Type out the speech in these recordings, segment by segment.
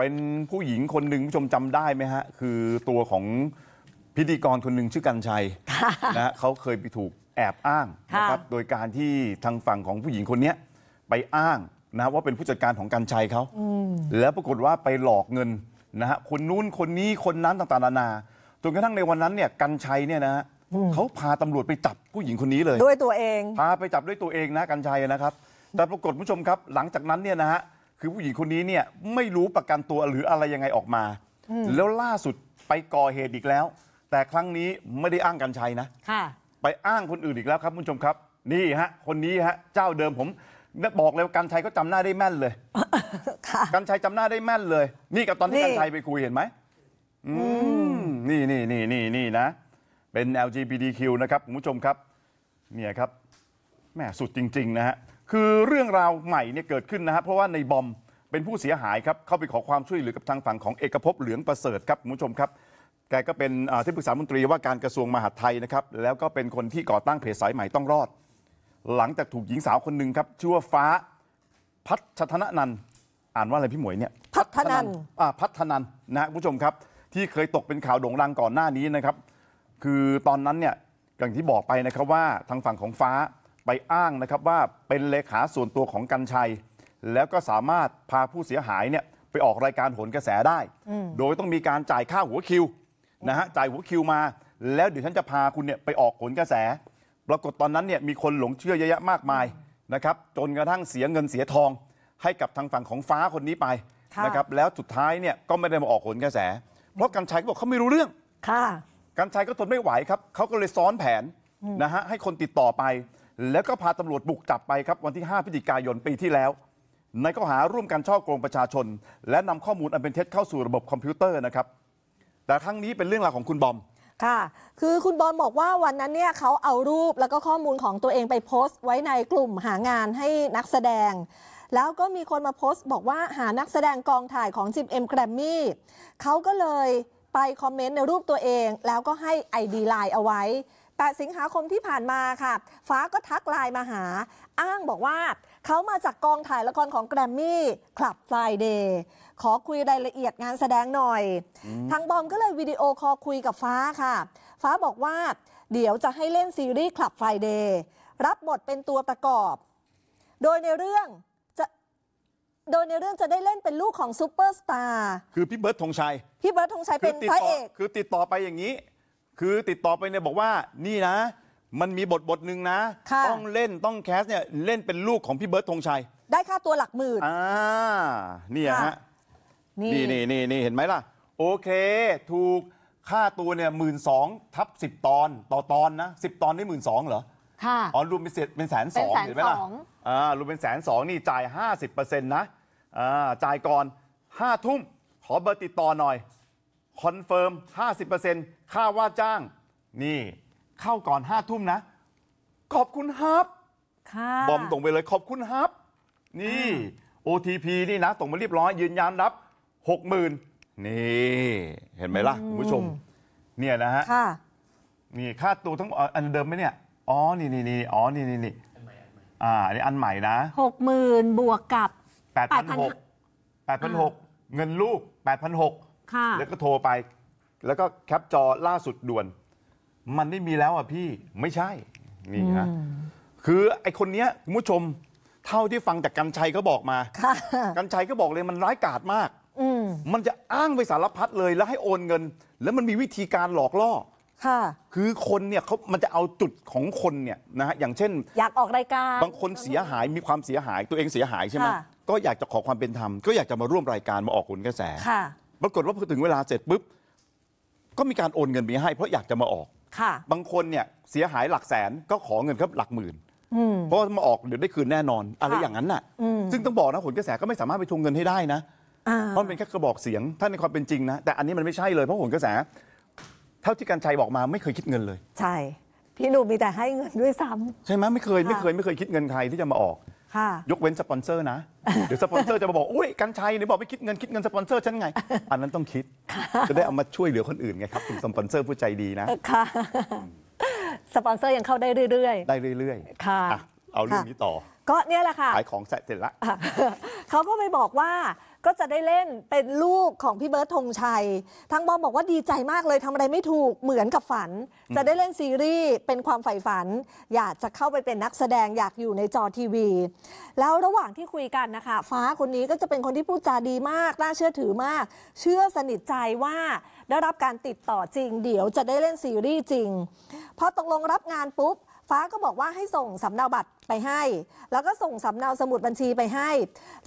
เป็นผู้หญิงคนหนึ่งผู้ชมจำได้ไหมฮะ คือตัวของพิธีกรคนหนึ่งชื่อกัญชัยนะเขาเคยไปถูกแอบอ้างนะครับ โดยการที่ทางฝั่งของผู้หญิงคนเนี้ไปอ้างนะว่าเป็นผู้จัดการของกัญชัยเขาแล้วปรากฏว่าไปหลอกเงินนะฮะคนนู้นคนนี้คนนั้นต่างๆนานาจนกระทั่งในวันนั้นเนี่ยกัญชัยเนี่ยนะฮะเขาพาตำรวจไปจับผู้หญิงคนนี้เลย ด้วยตัวเอง พาไปจับด้วยตัวเองนะกัญชัยนะครับ แต่ปรากฏผู้ชมครับหลังจากนั้นเนี่ยนะฮะคือผู้หญิงคนนี้เนี่ยไม่รู้ประกันตัวหรืออะไรยังไงออกมา แล้วล่าสุดไปก่อเหตุอีกแล้ว แต่ครั้งนี้ไม่ได้อ้างกันชัยนะ ค่ะ ไปอ้างคนอื่นอีกแล้วครับคุณผู้ชมครับ นี่ฮะคนนี้ฮะ เจ้าเดิมผมบอกเลยว่ากันชัยก็จำหน้าได้แม่นเลยกันชัยจำหน้าได้แม่นเลย นี่กับตอนที่กันชัยไปคุยเห็นไหมอืมนี่นี่นี่นี่นี่นะ เป็น LGBTQ นะครับคุณผู้ชมครับ เนี่ยครับแหม่สุดจริง ๆ นะฮะคือเรื่องราวใหม่เนี่ยเกิดขึ้นนะฮะเพราะว่าในบอมเป็นผู้เสียหายครับ เข้าไปขอความช่วยเหลือกับทางฝั่งของเอกภพเหลืองประเสริฐครับคุณผู้ชมครับ แกก็เป็นที่ปรึกษามนตรีว่าการกระทรวงมหาดไทยนะครับ แล้วก็เป็นคนที่ก่อตั้งเพจสายใหม่ต้องรอด หลังจากถูกหญิงสาวคนหนึ่งครับ ชื่อว่าฟ้าพัฒธนนันอ่านว่าอะไรพี่หมวยเนี่ยพัฒนันพัฒนันนะคุณผู้ชมครับ ที่เคยตกเป็นข่าวโด่งดังก่อนหน้านี้นะครับ คือตอนนั้นเนี่ยอย่างที่บอกไปนะครับว่าทางฝั่งของฟ้าไปอ้างนะครับว่าเป็นเลขาส่วนตัวของกัญชัย แล้วก็สามารถพาผู้เสียหายเนี่ยไปออกรายการโหนกระแสได้ โดยต้องมีการจ่ายค่าหัวคิวนะฮะจ่ายหัวคิวมา แล้วเดี๋ยวฉันจะพาคุณเนี่ยไปออกโหนกระแส ปรากฏตอนนั้นเนี่ยมีคนหลงเชื่อเยอะแยะมากมายนะครับจนกระทั่งเสียเงินเสียทอง ให้กับทางฝั่งของฟ้าคนนี้ไปนะครับแล้วสุดท้ายเนี่ยก็ไม่ได้มาออกโหนกระแส เพราะกัญชัยก็บอกเขาไม่รู้เรื่อง ค่ะกัญชัยก็ทนไม่ไหวครับเขาก็เลยซ้อนแผนนะฮะให้คนติดต่อไปแล้วก็พาตำรวจบุกจับไปครับวันที่ 5 พฤศจิกายนปีที่แล้ว ในข้อหาร่วมกันช่อโกงประชาชน และนำข้อมูล อันเป็นเท็จเข้าสู่ระบบคอมพิวเตอร์นะครับ แต่ครั้งนี้เป็นเรื่องราวของคุณบอม ค่ะ คือคุณบอลบอกว่าวันนั้นเนี่ยเขาเอารูปแล้วก็ข้อมูลของตัวเองไปโพสต์ ไว้ในกลุ่มหางานให้นักแสดง แล้วก็มีคนมาโพสต์บอกว่าหานักแสดงกองถ่ายของ 10M g r a m m y เขาก็เลยไปคอมเมนต์ในรูปตัวเอง แล้วก็ให้ ID ไลน์เอาไว้8สิงหาคมที่ผ่านมาค่ะ ฟ้าก็ทักไลน์มาหา อ้างบอกว่าเขามาจากกองถ่ายละครของแกรมมี่คลับไฟเดย์ขอคุยรายละเอียดงานแสดงหน่อยอทางบอมก็เลยวิดีโอคอลคุยกับฟ้าค่ะ ฟ้าบอกว่า เดี๋ยวจะให้เล่นซีรีส์คลับไฟเดย์รับบทเป็นตัวประกอบ โดยในเรื่องโดยในเรื่องจะได้เล่นเป็นลูกของซูเปอร์สตาร์คือพี่เบิร์ดธงชัยพี่เบิร์ดธงชัยเป็นพระเอกคือติดต่อไปอย่างนี้คือติดต่อไปเนี่ยบอกว่านี่นะ มันมีบทบทหนึ่งนะะต้องเล่นต้องแคสเนี่ยเล่นเป็นลูกของพี่เบิร์ตธงชัย ได้ค่าตัวหลักหมื่นอ่านี่ฮะนี่นี่นี่นี่เห็นไหมล่ะ โอเค ถูกค่าตัวเนี่ยหมื่นสองทับสิบตอนต่อตอนนะสิบตอนได้หมื่นสองเหรอค่ะอ๋อรวมเป็นเศษแสนสองเป็นแสนสองเห็นไหมล่ะอ่ารวมเป็นแสนสองนี่จ่ายห้าสิบเปอร์เซ็นต์นะอ่าจ่ายก่อนห้าทุ่มขอเบอร์ติดต่อหน่อยคอนเฟิร์ม 50%ค่าว่าจ้าง นี่ เข้าก่อนห้าทุ่มนะ ขอบคุณฮับ ค่ะ บอมตรงไปเลยขอบคุณฮับ นี่ OTP นี่นะตรงมาเรียบร้อย ยืนยันรับ 60,000 นี่ เห็นไหมล่ะ คุณผู้ชม เนี่ยนะฮะ ค่ะ นี่ ค่าตัวทั้ง อันเดิมไหมเนี่ย อ๋อ นี่นี่นี่อ๋อ นี่นี่นี่อ่าอันหม่อันใหม่นะหกหมื่นบวกกับแปดพ8,600เงินลูก 8,600แล้วก็โทรไปแล้วก็แคปจอล่าสุดด่วน มันไม่มีแล้วอ่ะพี่ไม่ใช่ นี่นะคือไอคนเนี้ยคุณผู้ชมเท่าที่ฟังจากกันชัยก็บอกมากันชัยก็บอกเลยมันร้ายกาจมากมันจะอ้างไปสารพัดเลย แล้วให้โอนเงิน แล้วมันมีวิธีการหลอกล่อคือคนเนี่ยเขามันจะเอาจุดของคนเนี่ยนะฮะอย่างเช่น อยากออกรายการ บางคนเสียหายมีความเสียหายตัวเองเสียหายใช่ไหมก็อยากจะขอความเป็นธรรมก็อยากจะมาร่วมรายการมาออกขุนกระแสปรากฏว่าพอถึงเวลาเสร็จปุ๊บก็มีการโอนเงินไปให้เพราะอยากจะมาออก ค่ะ บางคนเนี่ยเสียหายหลักแสนก็ขอเงินครับหลักหมื่นเพราะว่ามาออกเดี๋ยวได้คืนแน่นอนอะไรอย่างนั้นน่ะ ซึ่งต้องบอกนะผลกระแสก็ไม่สามารถไปทวงเงินให้ได้นะ เพราะเป็นแค่กระบอกเสียงถ้าในความเป็นจริงนะแต่อันนี้มันไม่ใช่เลย เพราะผลกระแส เท่าที่กัรชัยบอกมาไม่เคยคิดเงินเลย ใช่ พี่หนูมมีแต่ให้เงินด้วยซ้ำใช่ไหมไม่เคยไม่เคยไม่เคยคิดเงินใครที่จะมาออกยกเว้นสปอนเซอร์นะเดี๋ยวสปอนเซอร์จะมาบอกอุ้ยกันชัยเนียบอกไม่คิดเงินคิดเงินสปอนเซอร์ฉันไงอันนั้นต้องคิดจะได้เอามาช่วยเหลือคนอื่นไงครับคุณสปอนเซอร์ผู้ใจดีนะค่ะสปอนเซอร์ยังเข้าได้เรื่อยๆได้เรื่อยๆค่ะเอาเรื่องนี้ต่อก็เนี่ยแหละค่ะขายของเสร็จแล้วเขาก็ไปบอกว่าก็จะได้เล่นเป็นลูกของพี่เบิร์ดธงชัย ทั้งบอมบอกว่าดีใจมากเลยทำอะไรไม่ถูกเหมือนกับฝัน จะได้เล่นซีรีส์เป็นความใฝ่ฝันอยากจะเข้าไปเป็นนักแสดงอยากอยู่ในจอทีวี แล้วระหว่างที่คุยกันนะคะฟ้าคนนี้ก็จะเป็นคนที่พูดจาดีมากน่าเชื่อถือมาก เชื่อสนิทใจว่าได้รับการติดต่อจริง เดี๋ยวจะได้เล่นซีรีส์จริงพอตกลงรับงานปุ๊บฟ้าก็บอกว่าให้ส่งสำเนาบัตรไปให้ แล้วก็ส่งสำเนาสมุดบัญชีไปให้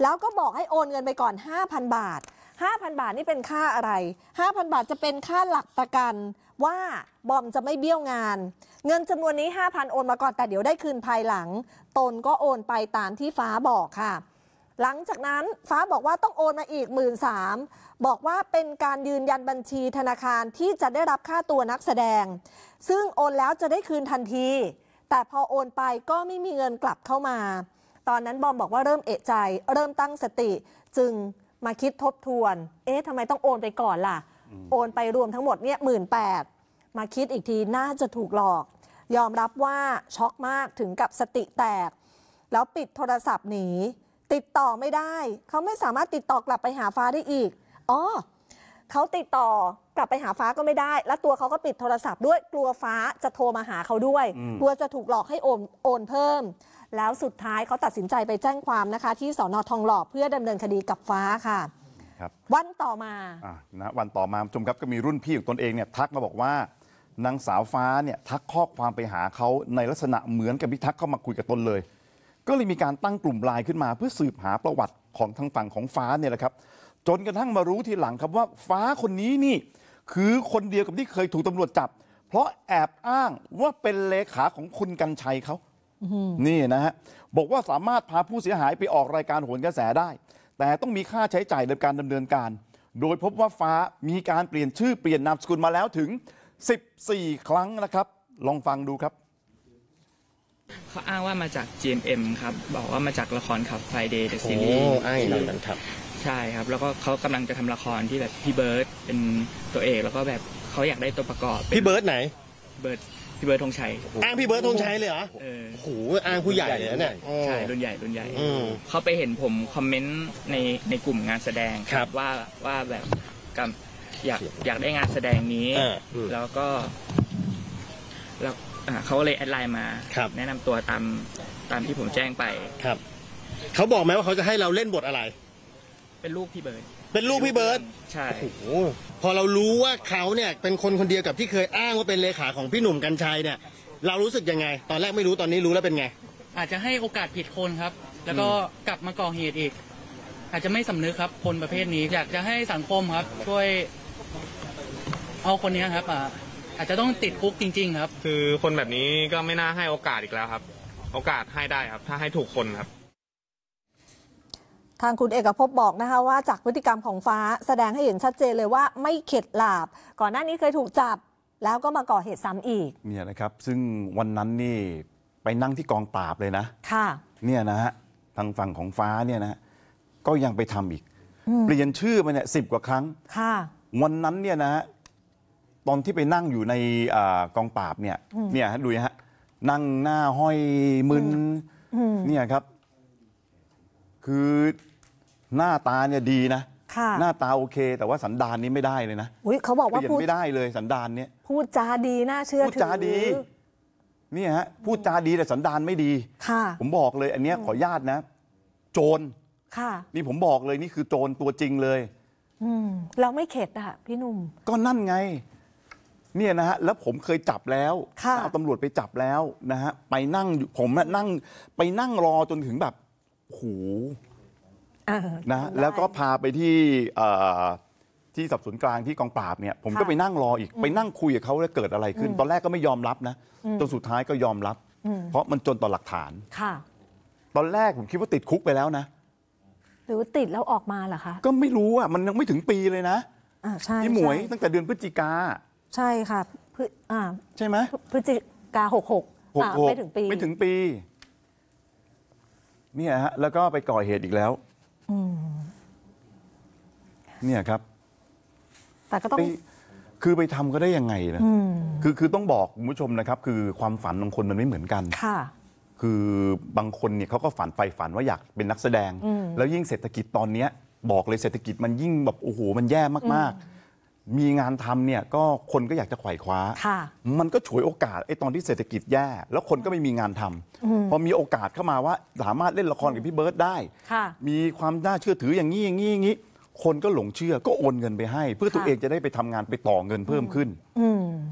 แล้วก็บอกให้โอนเงินไปก่อน 5,000 บาท 5,000 บาทนี่เป็นค่าอะไร 5,000 บาทจะเป็นค่าหลักประกันว่าบอมจะไม่เบี้ยวงาน เงินจำนวนนี้ 5,000 โอนมาก่อนแต่เดี๋ยวได้คืนภายหลัง ตนก็โอนไปตามที่ฟ้าบอกค่ะ หลังจากนั้นฟ้าบอกว่าต้องโอนมาอีก 1 3ื่นบอกว่าเป็นการยืนยันบัญชีธนาคารที่จะได้รับค่าตัวนักแสดง ซึ่งโอนแล้วจะได้คืนทันทีแต่พอโอนไปก็ไม่มีเงินกลับเข้ามา ตอนนั้นบอมบอกว่าเริ่มเอะใจ เริ่มตั้งสติจึงมาคิดทบทวน เอ๊ะทำไมต้องโอนไปก่อนล่ะ โอนไปรวมทั้งหมดเนี่ยหมื่นแปดมาคิดอีกทีน่าจะถูกหลอก ยอมรับว่าช็อกมากถึงกับสติแตก แล้วปิดโทรศัพท์หนี ติดต่อไม่ได้ เขาไม่สามารถติดต่อกลับไปหาฟ้าได้อีก อ๋อเขาติดต่อกลับไปหาฟ้าก็ไม่ได้ และตัวเขาก็ปิดโทรศัพท์ ด้วยกลัวฟ้าจะโทรมาหาเขาด้วยกลัวจะถูกหลอกให้โอนโอนเพิ่ม แล้วสุดท้ายเขาตัดสินใจไปแจ้งความนะคะ ที่สอนอทองหล่อเพื่อดำเนินคดีกับฟ้าค่ะควันต่อมาอะนะวันต่อมาคุณผู้ชมครับก็มีรุ่นพี่ของตนเองเนี่ยทักมาบอกว่านางสาวฟ้าเนี่ยทักข้อความไปหาเขาในลักษณะเหมือนกับพิทักษ์เข้ามาคุยกับตนเลย ก็เลยมีการตั้งกลุ่มไลน์ขึ้นมาเพื่อสืบหาประวัติของทางฝั่งของฟ้าเนี่ยแหละครับจนกระทั่งมารู้ทีหลังครับว่าฟ้าคนนี้นี่ คือคนเดียวกับที่เคยถูกตำรวจจับ เพราะแอบอ้างว่าเป็นเลขาของคุณกัญชัยเขานี่นะฮะบอกว่าสามารถพาผู้เสียหายไปออกรายการโหนกระแสได้ แต่ต้องมีค่าใช้จ่ายในการดำเนินการ โดยพบว่าฟ้ามีการเปลี่ยนชื่อเปลี่ยนนามสกุลมาแล้วถึง 14 ครั้งนะครับ ลองฟังดูครับเขาอ้างว่ามาจาก GMM ครับ บอกว่ามาจากละครขับ Friday the Series อ้างอย่างนั้นครับใช่ครับแล้วก็เขากำลังจะทำละครที่แบบพี่เบิร์ตเป็นตัวเอกแล้วก็แบบเขาอยากได้ตัวประกอบพี่เบิร์ดไหนเบิร์ตพี่เบิร์ตธงชัยอ้างพี่เบิร์ดธงชัยเลยเหรอเออโอ้โหอ้างผู้ใหญ่เลยเนี่ยใช่รุ่นใหญ่รุ่นใหญ่เขาไปเห็นผมคอมเมนต์ในในกลุ่มงานแสดงครับว่าว่าแบบกับอยากอยากได้งานแสดงนี้แล้วก็ แล้วเขาเลยแอดไลน์มาแนะนำตัวตามตามที่ผมแจ้งไปครับเขาบอกไหมว่าเขาจะให้เราเล่นบทอะไรเป็นลูกพี่เบิร์ดเป็นลูกพี่เบิร์ดใช่ โอ้โห พอเรารู้ว่าเขาเนี่ยเป็นคนคนเดียวกับที่เคยอ้างว่าเป็นเลขาของพี่หนุ่มกัญชัยเนี่ย เรารู้สึกยังไง ตอนแรกไม่รู้ ตอนนี้รู้แล้วเป็นไง อาจจะให้โอกาสผิดคนครับ แล้วก็กลับมาก่อเหตุอีก อาจจะไม่สำนึกครับ คนประเภทนี้ อยากจะให้สังคมครับ ช่วยเอาคนนี้ครับอ่าอาจจะต้องติดคุกจริง ๆ ครับ คือคนแบบนี้ก็ไม่น่าให้โอกาสอีกแล้วครับ โอกาสให้ได้ครับ ถ้าให้ถูกคนครับทางคุณเอกภพบอกนะคะว่าจากพฤติกรรมของฟ้าแสดงให้เห็นชัดเจนเลยว่าไม่เข็ดหลาบก่อนหน้านี้เคยถูกจับแล้วก็มาก่อเหตุซ้ำอีก เนี่ยนะครับ ซึ่งวันนั้นนี่ไปนั่งที่กองปราบเลยนะ ค่ะ เนี่ยนะฮะทางฝั่งของฟ้าเนี่ยนะฮะก็ยังไปทำอีก เปลี่ยนชื่อไปเนี่ยสิบกว่าครั้งค่ะวันนั้นเนี่ยนะฮะตอนที่ไปนั่งอยู่ในอกองปราบเนี่ย เนี่ยฮะดูนะฮะนั่งหน้าห้อยมึนเนี่ยครับคือหน้าตาเนี่ยดีนะ ค่ะ หน้าตาโอเค แต่ว่าสันดานนี้ไม่ได้เลยนะ อุ้ยเขาบอกว่าลี่ยพูดนไม่ได้เลยสันดานเนี่ย พูดจาดีน่าเชื่อถือพูดจาดี เนี่ยฮะ พูดจาดีแต่สันดานไม่ดี ค่ะ ผมบอกเลย อันเนี้ย ขอญาตนะ โจร ค่ะ นี่ผมบอกเลยนี่คือโจรตัวจริงเลย อืมเราไม่เข็ดอะพี่หนุ่ม ก็นั่นไง เนี่ยนะฮะแล้วผมเคยจับแล้ว ค่ะเอาตำรวจไปจับแล้วนะฮะไปนั่งผมนั่งไปนั่งรอจนถึงแบบหูนะแล้วก็พาไปที่ที่สับสนกลางที่กองปราบเนี่ย ผมก็ไปนั่งรออีกไปนั่งคุยกับเขาแล้วเกิดอะไรขึ้น ตอนแรกก็ไม่ยอมรับนะจนสุดท้ายก็ยอมรับ เพราะมันจนต่อหลักฐานค่ะ ตอนแรกผมคิดว่าติดคุกไปแล้วนะ หรือติดแล้วออกมาเหรอคะก็ไม่รู้อ่ะ มันยังไม่ถึงปีเลยนะที่หมวยตั้งแต่เดือนพฤศจิกาใช่ค่ะพฤใช่ไหมพฤศจิกาหกหกไม่ถึงปี ไม่ถึงปีเนี่ยฮะแล้วก็ไปก่อเหตุอีกแล้วเนี่ยครับ แต่ก็ต้องคือไปทำก็ได้ยังไงนะคือคือต้องบอกคุณผู้ชมนะครับ คือความฝันของคนมันไม่เหมือนกันค่ะคือบางคนเนี่ยเขาก็ฝันไฟฝันว่าอยากเป็นนักแสดง แล้วยิ่งเศรษฐกิจตอนเนี้ย บอกเลยเศรษฐกิจมันยิ่งแบบโอ้โหมันแย่มาก ๆมีงานทำเนี่ยก็คนก็อยากจะไขว่คว้า ค่ะ มันก็ ฉวยโอกาสไอ้ตอนที่เศรษฐกิจแย่แล้วคนก็ไม่มีงานทำพอมีโอกาสเข้ามาว่า สามารถเล่นละครกับพี่เบิร์ตได้ค่ะ มีความน่าเชื่อถืออย่างนี้อย่างนี้อย่างนี้คนก็หลงเชื่อก็โอนเงินไปให้ เพื่อตัวเองจะได้ไปทำงานไปต่อเงินเพิ่มขึ้น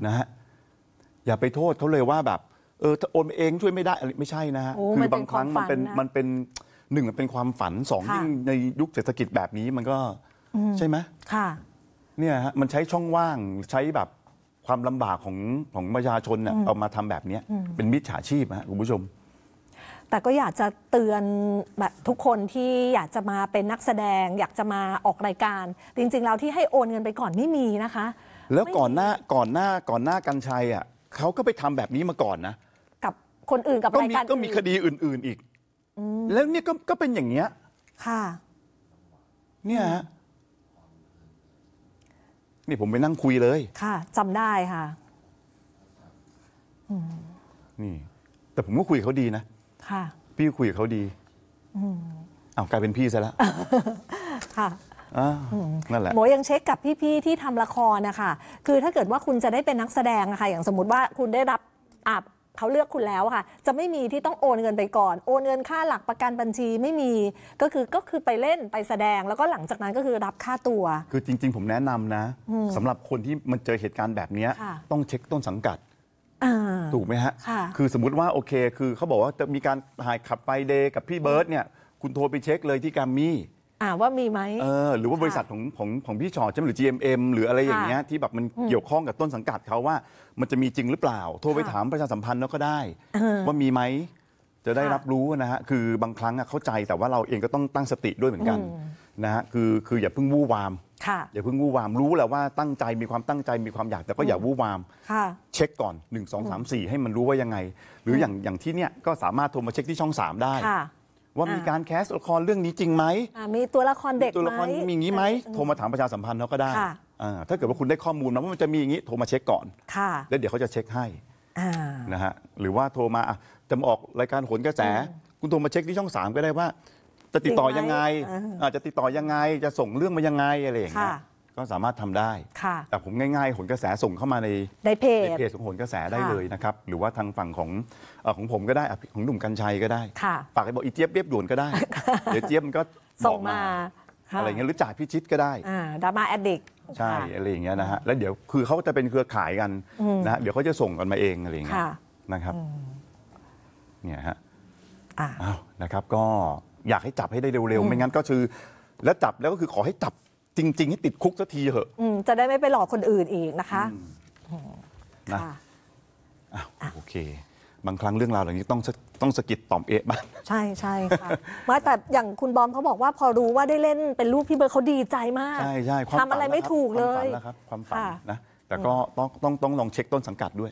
นะฮะอย่าไปโทษเขาเลยว่าแบบ เออถ้าโอนเองช่วยไม่ได้อะไรไม่ใช่นะฮะคือบางครั้งมันเป็นมันเป็นหนึ่งมันเป็นความฝันสองยิ่งในยุคเศรษฐกิจแบบนี้ มันก็ใช่ไหมค่ะเนี่ยฮะมันใช้ช่องว่างใช้แบบความลำบากของของประชาชนเนี่ยเอามาทำแบบเนี้ยเป็นมิจฉาชีพฮะคุณผู้ชมแต่ก็อยากจะเตือนแบบทุกคนที่อยากจะมาเป็นนักแสดง อยากจะมาออกรายการ จริงๆเราที่ให้โอนเงินไปก่อนไม่มีนะคะ แล้วก่อนหน้าก่อนหน้าก่อนหน้ากันชัยอ่ะเขาก็ไปทำแบบนี้มาก่อนนะกับคนอื่นกับรายการก็มีคดีอื่น ๆอีกแล้วเนี่ยก็ก็เป็นอย่างเงี้ย ค่ะ เนี่ยฮะนี่ผมไปนั่งคุยเลย ค่ะจำได้ค่ะนี่ แต่ผมก็คุยกับเขาดีนะ ค่ะ พี่คุยกับเขาดีอเอาวกลายเป็นพี่ซะแล้วค่ะ นั่นแหละ หมอยังเช็คกับพี่ๆ ที่ทำละครนะคะ คือถ้าเกิดว่าคุณจะได้เป็นนักแสดงอะค่ะ อย่างสมมติว่าคุณได้รับอาบเขาเลือกคุณแล้วค่ะ จะไม่มีที่ต้องโอนเงินไปก่อน โอนเงินค่าหลักประกันบัญชีไม่มี ก็คือก็คือไปเล่นไปแสดง แล้วก็หลังจากนั้นก็คือรับค่าตัว คือจริง ๆ ผมแนะนำนะสำหรับคนที่มันเจอเหตุการณ์แบบนี้ต้องเช็คต้นสังกัดถูกไหมฮะคะคือสมมติว่าโอเค คือเขาบอกว่าจะมีการหายขับไปเดย์กับพี่เบิร์ตเนี่ย คุณโทรไปเช็คเลยที่แกรมมี่่าว่ามีไหมเออหรือว่าบริษัทของของของพี่ชอใช่ไหมหรือ GMM หรืออะไรอย่างเงี้ยที่แบบมันเกี่ยวข้องกับต้นสังกัดเขาว่า มันจะมีจริงหรือเปล่า โทรไปถามประชาสัมพันธ์แล้วก็ได้ ว่ามีไหมจะได้รับรู้นะฮะ คือบางครั้งเข้าใจแต่ว่าเราเองก็ต้องตั้งสติด้วยเหมือนกันนะฮะ คือคืออย่าเพิ่งวู่วามอย่าเพิ่งวู่วามรู้แหละว่าตั้งใจมีความตั้งใจมีความอยากแต่ก็อย่าวู่วามเช็คก่อน1 2 3 4ให้มันรู้ว่ายังไง หรืออย่างอย่างที่เนี้ยก็สามารถโทรมาเช็คที่ช่อง3ได้ว่ามีการแคสต์ละครเรื่องนี้จริงไหม มีตัวละครเด็กตัวละครมีอย่างนี้ไหมโทรมาถามประชาสัมพันธ์เขาก็ได้ ถ้าเกิดว่าคุณได้ข้อมูลมาว่ามันจะมีอย่างนี้ โทรมาเช็คก่อนแล้วเดี๋ยวเขาจะเช็คให้นะฮะ หรือว่าโทรมาจะมาออกรายการโหนกระแส คุณโทรมาเช็คที่ช่องสามก็ได้ว่าจะติดต่อยังไงอาจจะติดต่อยังไง จะส่งเรื่องมายังไงอะไรอย่างเงี้ยก็สามารถทำได้แต่ผมง่ายๆหนกระแสส่งเข้ามาในในเพจในเพจของหนกระแสได้เลยนะครับ หรือว่าทางฝั่งของของผมก็ได้ของหนุ่มกัญชัยก็ได้ฝากไปบอกอีเจี๊ยบเรียบด่วนก็ได้ เดี๋ยวเจี๊ยบมันก็ส่งมา อะไรเงี้ย หรือจ่ายพิชิตก็ได้ดราม่าแอดดิก ใช่อะไรอย่างเงี้ยนะฮะ แล้วเดี๋ยวคือเขาจะเป็นเครือข่ายกันนะ เดี๋ยวเขาจะส่งกันมาเองอะไรเงี้ยนะครับเนี่ยฮะอ้าวนะครับ ก็อยากให้จับให้ได้เร็วๆ ไม่งั้นก็คือ แล้วจับแล้วก็คือขอให้จับจริงๆ ให้ติดคุกสักทีเหอะจะได้ไม่ไปหลอกคนอื่นอีกนะคะนะอะโอเค บางครั้งเรื่องราวเหล่านี้ต้องต้องสะกิดต่อมเอะบ้าง ใช่ใช่ค่ะม่าแต่อย่างคุณบอมเขาบอกว่าพอรู้ว่าได้เล่นเป็นลูกพี่เบิร์ดเขาดีใจมาก ใช่ใช่ทำอะไรไม่ถูกเลยความฝันนะครับ ความฝันนะแต่ก็ต้องต้องต้องลองเช็คต้นสังกัดด้วย